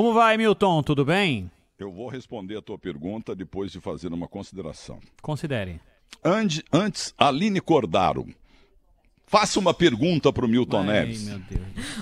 Como vai, Milton? Tudo bem? Eu vou responder a tua pergunta depois de fazer uma consideração. Considere. Ande, antes, Aline Cordaro. Faça uma pergunta para o Milton Ai, Neves.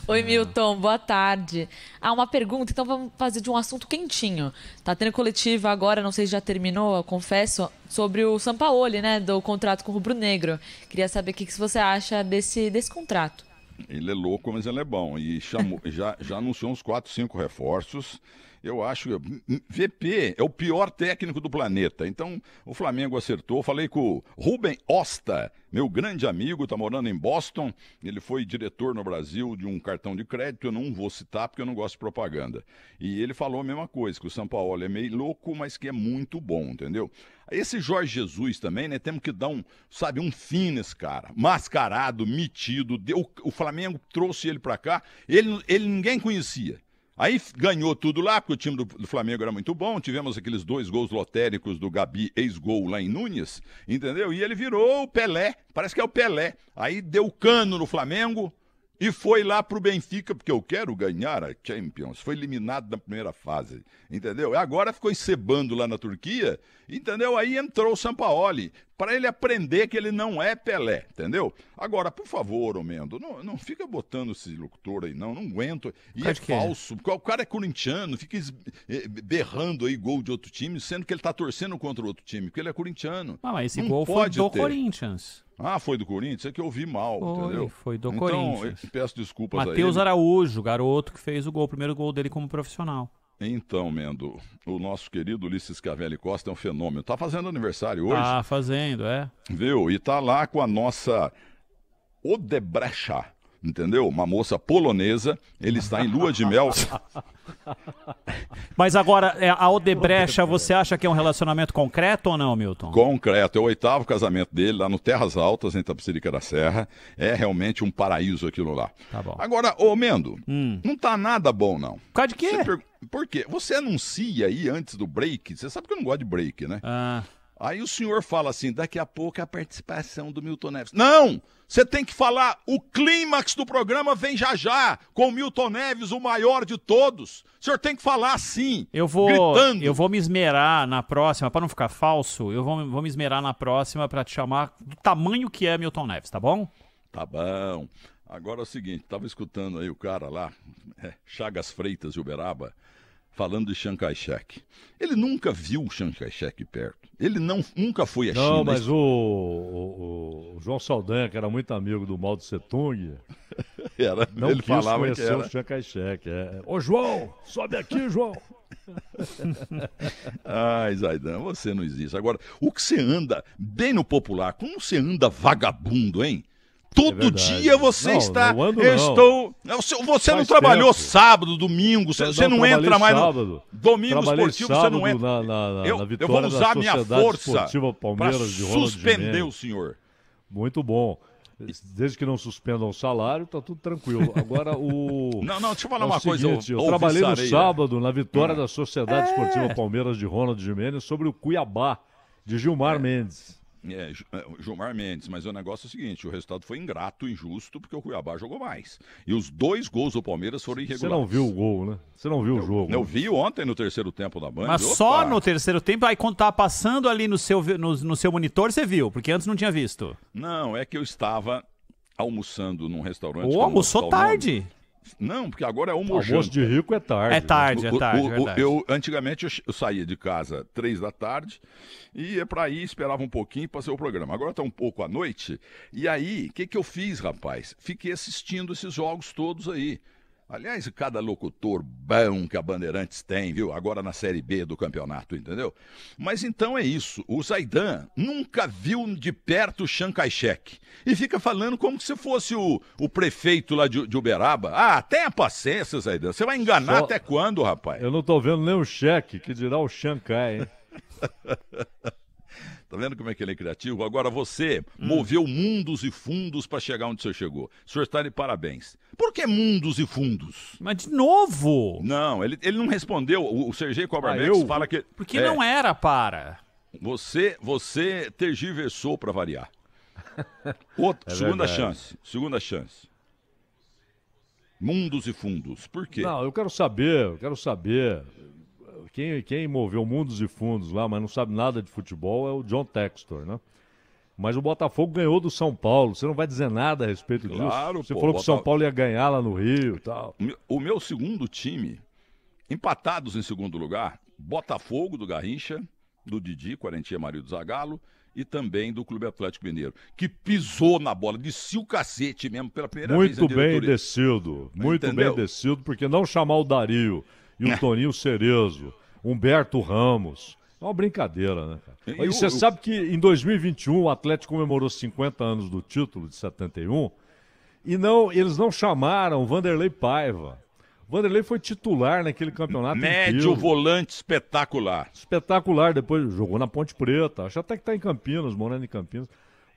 Oi, Milton, boa tarde. Ah, uma pergunta, então vamos fazer de um assunto quentinho. Tá tendo coletiva agora, não sei se já terminou, eu confesso, sobre o Sampaoli, né, do contrato com o Rubro Negro. Queria saber o que, que você acha desse, desse contrato. Ele é louco, mas ele é bom. E chamou, já, já anunciou uns 4, 5 reforços eu acho que hum, hum, VP é o pior técnico do planeta. Então, o Flamengo acertou. Falei com o Ruben Osta, meu grande amigo, está morando em Boston. Ele foi diretor no Brasil de um cartão de crédito. Eu não vou citar porque eu não gosto de propaganda. E ele falou a mesma coisa, que o São Paulo é meio louco, mas que é muito bom, entendeu? Esse Jorge Jesus também, né? Temos que dar um, sabe, um fim nesse cara. Mascarado, metido. Deu, o Flamengo trouxe ele para cá. Ele, ele ninguém conhecia. Aí ganhou tudo lá, porque o time do, do, Flamengo era muito bom. Tivemos aqueles dois gols lotéricos do Gabi, ex-gol lá em Nunes, entendeu? E ele virou o Pelé, parece que é o Pelé. Aí deu cano no Flamengo e foi lá pro Benfica, porque eu quero ganhar a Champions. Foi eliminado na primeira fase, entendeu? E agora ficou encebando lá na Turquia Entendeu? Aí entrou o Sampaoli, para ele aprender que ele não é Pelé, entendeu? Agora, por favor, Omendo, não, não fica botando esse locutor aí, não, não aguento. E é falso, porque o cara é corintiano, fica eh, berrando aí gol de outro time, sendo que ele tá torcendo contra o outro time, porque ele é corintiano. Ah, mas esse não gol foi do ter. Corinthians. Ah, foi do Corinthians? É que eu ouvi mal, foi, entendeu? Foi do então, Corinthians. Então, peço desculpas Mateus aí. Matheus Araújo, garoto que fez o gol, o primeiro gol dele como profissional. Então, Mendo, o nosso querido Ulisses Cavelli Costa é um fenômeno. Tá fazendo aniversário hoje? Tá fazendo, é. Viu? E tá lá com a nossa Odebrecha entendeu? Uma moça polonesa, ele está em lua de mel. Mas agora, é, a Odebrecht, você acha que é um relacionamento concreto ou não, Milton? Concreto. É o oitavo casamento dele, lá no Terras Altas, em Tapsirica da Serra. É realmente um paraíso aquilo lá. Tá bom. Agora, ô Mendo, hum. não tá nada bom, não. Por causa de quê? Você per... Por quê? Você anuncia aí antes do break, você sabe que eu não gosto de break, né? Ah. Aí o senhor fala assim: daqui a pouco é a participação do Milton Neves. Não! Você tem que falar: o clímax do programa vem já já, com o Milton Neves, o maior de todos. O senhor tem que falar assim. Eu vou, gritando. Eu vou me esmerar na próxima, para não ficar falso, eu vou, vou me esmerar na próxima para te chamar do tamanho que é Milton Neves, tá bom? Tá bom. Agora é o seguinte: estava escutando aí o cara lá, é, Chagas Freitas de Uberaba falando de Chiang Kai-shek. Ele nunca viu Chiang Kai-shek perto. Ele não, nunca foi à não, China. Não, mas o, o, o, João Saldanha, que era muito amigo do Mao Tse Tung, era, não ele quis falava conhecer que era. o Chiang Kai-shek. É, é. Ô João, sobe aqui, João! Ai, Zaidan, você não existe. Agora, o que você anda bem no popular, como você anda vagabundo, hein? Todo é dia você não, está. Não ando, não. Estou. Você não trabalhou tempo. sábado, domingo, você, você não, entra mais sábado. no. Domingo trabalhei esportivo, você não entra. Na, na, na, eu, eu, vou usar minha força para suspender o senhor. Muito bom. Desde que não suspendam o salário, tá tudo tranquilo. Agora o. Não, não, deixa eu falar é uma seguinte, coisa. Eu, eu trabalhei no sábado na vitória é. da Sociedade Esportiva é. Palmeiras de Ronald Jimenez sobre o Cuiabá, de Gilmar é. Mendes. É, é, Gilmar Mendes, mas o negócio é o seguinte: o resultado foi ingrato, injusto, porque o Cuiabá jogou mais. E os dois gols do Palmeiras foram irregulares. Você não viu o gol, né? Você não viu eu, o jogo. Eu né? vi ontem no terceiro tempo da banca. Mas Opa. só no terceiro tempo, aí quando tava tá passando ali no seu, no, no seu monitor, você viu, porque antes não tinha visto. Não, é que eu estava almoçando num restaurante. Ô, almoçou tarde. Nome não, porque agora é uma Almoço de rico é tarde. É né? tarde, é tarde. O, o, é eu, antigamente eu, eu, saía de casa três da tarde, e ia para ir, esperava um pouquinho para fazer o programa. Agora está um pouco à noite. E aí, o que, que eu fiz, rapaz? Fiquei assistindo esses jogos todos aí. Aliás, cada locutor bom que a Bandeirantes tem, viu? Agora na Série B do campeonato, entendeu? Mas então é isso. O Zaidan nunca viu de perto o Chiang Kai-shek. E fica falando como se fosse o, o prefeito lá de, de Uberaba. Ah, tenha paciência, Zaidan. Você vai enganar Só... até quando, rapaz? Eu não tô vendo nem o cheque que dirá o Chiang Kai, hein? Tá vendo como é que ele é criativo? Agora você hum. moveu mundos e fundos para chegar onde o senhor chegou. O senhor está de parabéns. Por que mundos e fundos? Mas de novo! Não, ele, ele não respondeu. O, o Sergei Cobarmex ah, fala que. Porque é, não era para. Você, você tergiversou para variar. Outra, é segunda chance. Segunda chance. Mundos e fundos. Por quê? Não, eu quero saber, eu quero saber quem, quem moveu mundos e fundos lá, mas não sabe nada de futebol, é o John Textor, né? Mas o Botafogo ganhou do São Paulo. Você não vai dizer nada a respeito disso. Claro, Você pô, falou que o São Paulo ia ganhar lá no Rio e tal. O meu segundo time, empatados em segundo lugar, Botafogo do Garrincha, do Didi, Quarentinha Maria do Zagalo, e também do Clube Atlético Mineiro, que pisou na bola, desceu o cacete mesmo pela primeira muito vez. Muito bem, Decildo. Muito bem, Decildo, porque não chamar o Dario e o é. Toninho Cerezo, Humberto Ramos. É uma brincadeira, né, cara? E, você eu, sabe que em 2021 o Atlético comemorou 50 anos do título de 71 e não, eles não chamaram Vanderlei Paiva. Vanderlei foi titular naquele campeonato. Médio volante espetacular. Espetacular, depois jogou na Ponte Preta. Acho até que está em Campinas, morando em Campinas.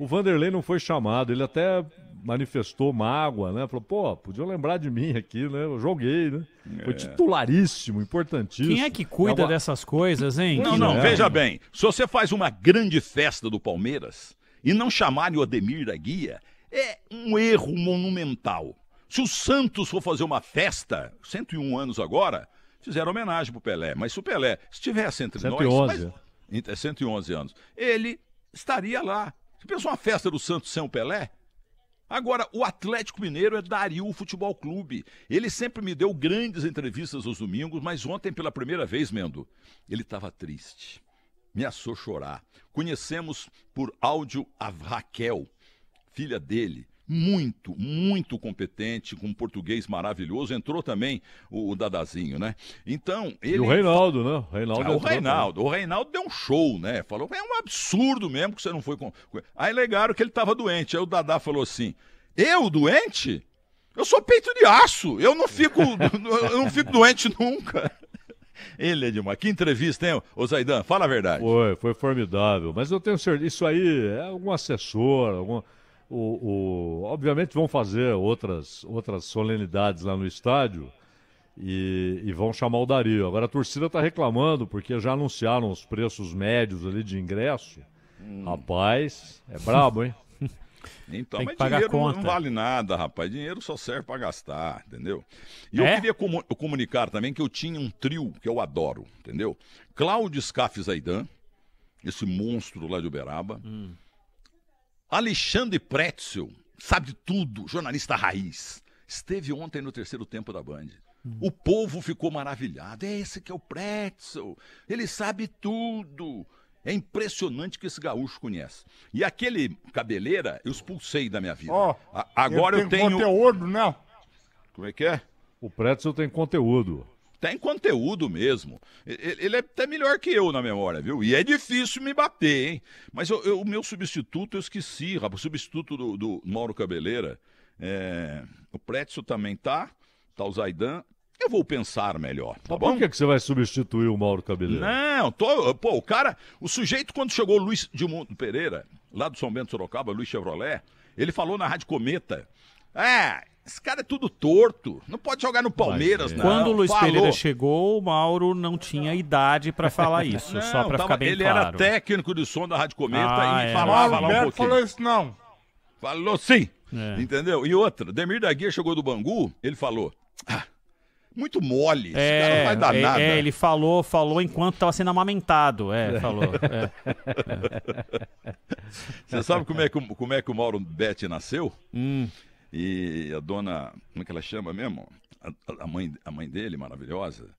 O Vanderlei não foi chamado, ele até manifestou mágoa, né? Falou, pô, podia lembrar de mim aqui, né? Eu joguei, né? É. Foi titularíssimo, importantíssimo. Quem é que cuida é uma... dessas coisas, hein? Não, não, é. veja bem. Se você faz uma grande festa do Palmeiras e não chamarem o Ademir da Guia, é um erro monumental. Se o Santos for fazer uma festa, 101 anos agora, fizeram homenagem pro Pelé. Mas se o Pelé estivesse entre 111. nós... 111. 111 é anos. Ele estaria lá você pensou uma festa do Santos sem o Pelé? Agora, o Atlético Mineiro é Dario Futebol Clube. Ele sempre me deu grandes entrevistas aos domingos, mas ontem, pela primeira vez, Mendo, ele estava triste. Me assou chorar. Conhecemos por áudio a Raquel, filha dele, muito, muito competente, com um português maravilhoso. Entrou também o, o Dadazinho, né? Então, ele... E o Reinaldo, né? O Reinaldo ah, o Reinaldo. O Reinaldo deu um show, né? Falou, é um absurdo mesmo que você não foi com... Aí legaram que ele estava doente. Aí o Dadá falou assim, eu doente? Eu sou peito de aço, eu não fico, eu não fico doente nunca. Ele é Que entrevista, hein, ô Zaidan? Fala a verdade. Foi, foi formidável. Mas eu tenho certeza, isso aí é algum assessor, alguma o, o, obviamente vão fazer outras, outras solenidades lá no estádio e, e vão chamar o Dario. Agora a torcida está reclamando porque já anunciaram os preços médios ali de ingresso. Hum. Rapaz, é brabo, hein? Então, Tem que pagar dinheiro conta. não vale nada, rapaz. Dinheiro só serve para gastar, entendeu? E é? eu queria comu comunicar também que eu tinha um trio que eu adoro, entendeu? Cláudio Scafes Aidan, esse monstro lá de Uberaba. Hum. Alexandre Pretzel, sabe de tudo, jornalista raiz, esteve ontem no terceiro tempo da Band. Hum. O povo ficou maravilhado. É esse que é o Pretzel. Ele sabe tudo. É impressionante que esse gaúcho conhece. E aquele cabeleira, eu expulsei da minha vida. Oh, agora eu tenho, eu tenho... conteúdo, né? Como é que é? O Pretzel tem conteúdo até em conteúdo mesmo. Ele é até melhor que eu na memória, viu? E é difícil me bater, hein? Mas eu, eu, o meu substituto eu esqueci, rapaz. O substituto do, do Mauro Cabeleira. É... O Prédio também tá. Tá o Zaidan. Eu vou pensar melhor, tá Mas bom? Por que, é que você vai substituir o Mauro Cabeleira? Não, tô, pô, o cara, o sujeito quando chegou o Luiz Edmundo Pereira, lá do São Bento Sorocaba, Luiz Chevrolet, ele falou na Rádio Cometa, é, esse cara é tudo torto. Não pode jogar no Palmeiras, não. Quando o Luiz Falou. Pereira chegou, o Mauro não tinha idade para falar isso, não, só para ficar bem ele claro. Ele era técnico de som da Rádio Cometa ah, e é. falava lá um pouquinho. falou isso não. Falou sim. É. Entendeu? E outra, Demir da Guia chegou do Bangu, ele falou: ah, muito mole, é, esse cara não vai dar é, nada. É, ele falou, falou enquanto estava sendo amamentado. É, é. falou. É. Você sabe como é que, como é que o Mauro Betti nasceu? Hum. E a dona, como é que ela chama mesmo? A, a mãe, a mãe dele, maravilhosa.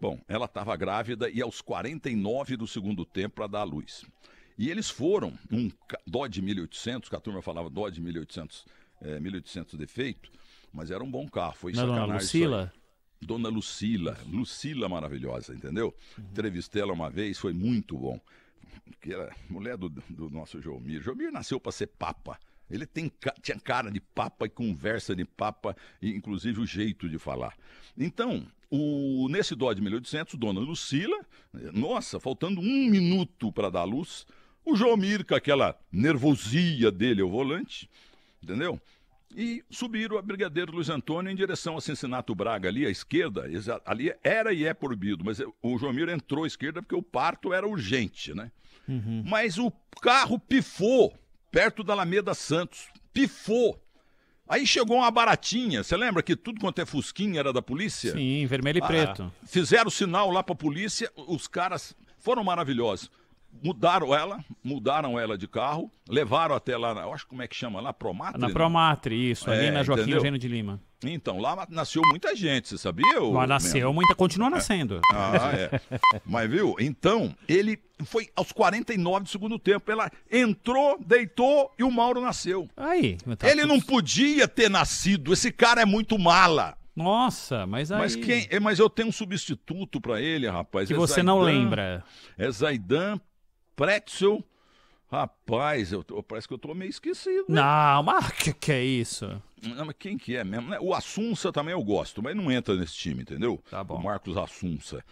Bom, ela estava grávida e aos 49 do segundo tempo para dar à luz. E eles foram num Dodge 1800, que a turma falava Dodge 1800, é, 1800 defeito, mas era um bom carro, foi Não, Dona Lucila? Dona Lucila, Lucila maravilhosa, entendeu? Uhum. Entrevistei ela uma vez, foi muito bom. Que era mulher do, do nosso Jomir. Jomir nasceu para ser papa. Ele tem, tinha cara de papa e conversa de papa, e inclusive o jeito de falar. Então, o, nesse de 1800, Dona Lucila, eh, nossa, faltando um minuto para dar a luz, o Mir, com aquela nervosia dele ao volante, entendeu? E subiram a Brigadeiro Luiz Antônio em direção a Cincinnati Braga, ali à esquerda. Ali era e é proibido, mas o João Mir entrou à esquerda porque o parto era urgente, né? Uhum. Mas o carro pifou perto da Alameda Santos. Pifou. Aí chegou uma baratinha, você lembra que tudo quanto é fusquinha era da polícia? Sim, vermelho e ah, preto. Fizeram fizeram sinal lá para a polícia, os caras foram maravilhosos mudaram ela, mudaram ela de carro, levaram até lá, na, eu acho como é que chama lá, Promatre? Na promatri isso, ali é, na Joaquim entendeu? Eugênio de Lima. Então, lá nasceu muita gente, você sabia? Ou nasceu mesmo? muita, continua é. nascendo. É. Ah, é. Mas viu, então, ele foi aos 49 do segundo tempo, ela entrou, deitou e o Mauro nasceu. Aí. Tá ele não podia ter nascido, esse cara é muito mala. Nossa, mas aí... Mas, quem, é, mas eu tenho um substituto para ele, rapaz. Que é você Zaidan, não lembra. É Zaidan pretzel. Rapaz, eu tô, parece que eu tô meio esquecido. Né? Não, mas que, que é isso? Não, mas quem que é mesmo? Né? O Assunça também eu gosto, mas não entra nesse time, entendeu? Tá bom. O Marcos Assunça.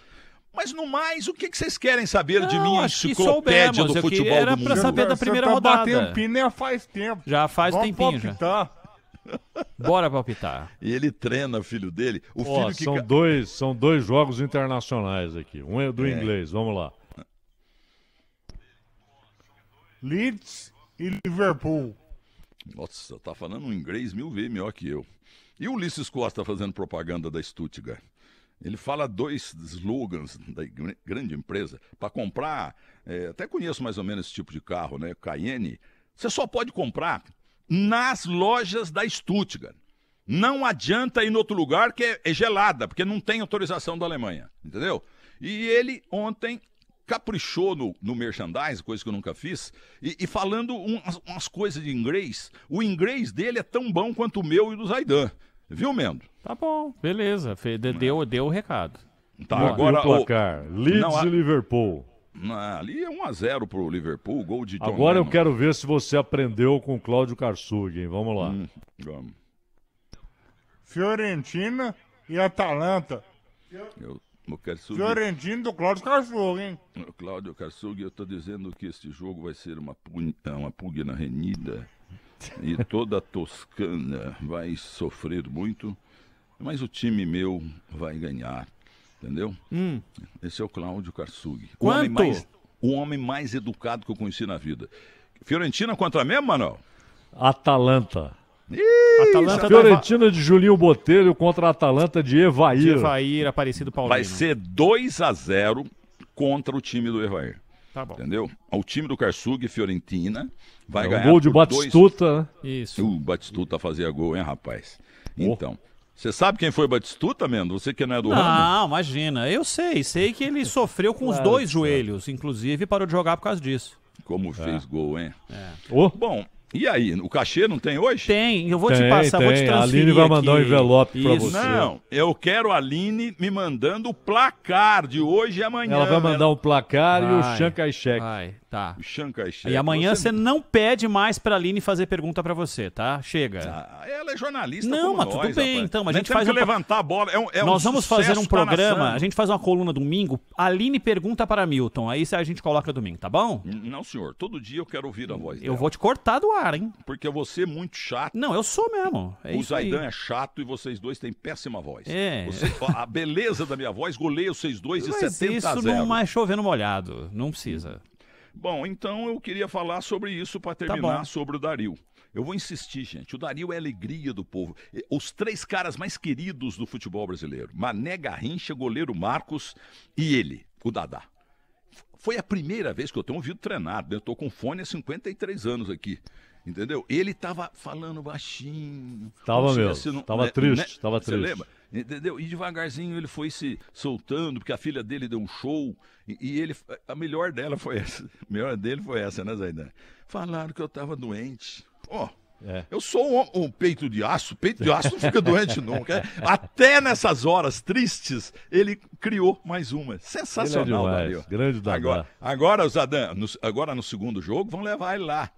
Mas no mais, o que, que vocês querem saber não, de mim, enciclopédia soubemos, do futebol era do Era pra saber é, da primeira tá rodada. batendo é faz tempo. Já faz Vamos tempinho palpitar. já. Bora palpitar. E ele treina filho dele. O oh, filho que... são, dois, são dois jogos internacionais aqui. Um é do é. inglês, vamos lá. Leeds e Liverpool. Nossa, tá falando um inglês mil vezes melhor que eu. E o Ulisses Costa fazendo propaganda da Stuttgart? Ele fala dois slogans da grande empresa para comprar. É, até conheço mais ou menos esse tipo de carro, né? Cayenne. Você só pode comprar nas lojas da Stuttgart. Não adianta ir em outro lugar que é, é gelada, porque não tem autorização da Alemanha, entendeu? E ele ontem caprichou no, no merchandising, coisa que eu nunca fiz, e, e falando umas, umas, coisas de inglês. O inglês dele é tão bom quanto o meu e do Zaidan. Viu, Mendo? Tá bom, beleza. Deu, é. deu o recado. Tá, agora o placar. O... Leeds não, a... e Liverpool. Não, ali é 1x0 pro Liverpool, gol de Agora eu quero ver se você aprendeu com o Cláudio Karsug, hein? Vamos lá. Hum, vamos. Fiorentina e Atalanta. Eu... O Fiorentino do Cláudio Karsug, hein? O Cláudio Karsug, eu estou dizendo que este jogo vai ser uma, pugna, é uma pugna renhida e toda a Toscana vai sofrer muito, mas o time meu vai ganhar, entendeu? Hum. Esse é o Cláudio Karsug. Quanto? O homem, mais, o homem mais educado que eu conheci na vida. Fiorentina contra mesmo, Manuel? Atalanta. Ih, Atalanta tá Fiorentina da... de Julinho Botelho contra a Atalanta de Evair. De Evair, Aparecido Paulinho. Vai ser 2 a 0 contra o time do Evair. Tá bom. Entendeu? O time do Karsug, Fiorentina, vai é, ganhar. gol de Batistuta. Dois... Né? Isso. O uh, Batistuta fazia gol, hein, rapaz? Oh. Então. Você sabe quem foi Batistuta, Mendo? Você que não é do não, Não, imagina. Eu sei. Sei que ele sofreu com claro, os dois claro. joelhos. Inclusive, parou de jogar por causa disso. Como é. fez gol, hein? É. Oh. Bom, e aí, o cachê não tem hoje? Tem, eu vou tem, te passar, tem. vou te transferir. A Aline vai mandar um envelope para você. Não, eu quero a Aline me mandando o placar de hoje e amanhã. Ela vai mandar o um placar vai, e o Chiang Kai-shek. Tá. O Chiang Kai-shek. E amanhã você... você não pede mais pra Aline fazer pergunta pra você, tá? Chega. Ah, ela é jornalista Não, mas nós, tudo bem, rapaz. então. A gente faz um... levantar a bola. É um, é Nós um vamos fazer um programa, a gente faz uma coluna domingo, Aline pergunta para Milton. Aí a gente coloca domingo, tá bom? Não, senhor. Todo dia eu quero ouvir a voz Eu dela. vou te cortar do ar, hein? Porque você é muito chato. Não, eu sou mesmo. É o Zaidan é chato e vocês dois têm péssima voz. É. Você... a beleza da minha voz goleia vocês dois mas de 70 isso a 0. não mais é chovendo molhado. Não precisa. Bom, então eu queria falar sobre isso para tá terminar tá sobre o Dario. Eu vou insistir, gente. O Dario é a alegria do povo. Os três caras mais queridos do futebol brasileiro: Mané Garrincha, goleiro Marcos e ele, o Dadá. Foi a primeira vez que eu tenho ouvido treinado. Né? Eu estou com fone há 53 anos aqui. Entendeu? Ele estava falando baixinho. Tava mesmo. Não, tava né, triste, né? tava Você triste. Lembra? Entendeu? E devagarzinho ele foi se soltando, porque a filha dele deu um show. E, e ele. A melhor dela foi essa. A melhor dele foi essa, né, Zaidan? Falaram que eu estava doente. Ó. Oh, é. Eu sou um, um, peito de aço, peito de aço não fica doente nunca. É. Até nessas horas tristes, ele criou mais uma. Sensacional, ele é Grande Dadá. Agora, agora, agora no segundo jogo, vão levar ele lá.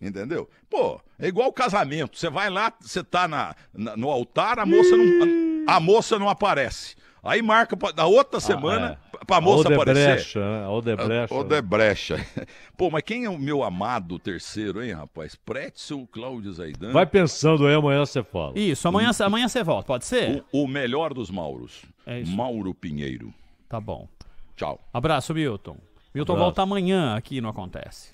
Entendeu? Pô, é igual casamento. Você vai lá, você tá na, na, no altar, a moça, não, a, a moça não aparece. Aí marca na outra ah, semana ah, é. pra moça Odebrecha, aparecer. Né? Odebrecha. Odebrecha. Né? Pô, mas quem é o meu amado terceiro, hein, rapaz? Pretzel, Cláudio Zaidan. Vai pensando aí, amanhã você fala. Isso, amanhã, amanhã você volta, pode ser? O, o melhor dos Mauros. É Mauro Pinheiro. Tá bom. Tchau. Abraço, Milton. Milton Abraço. volta amanhã aqui no Acontece.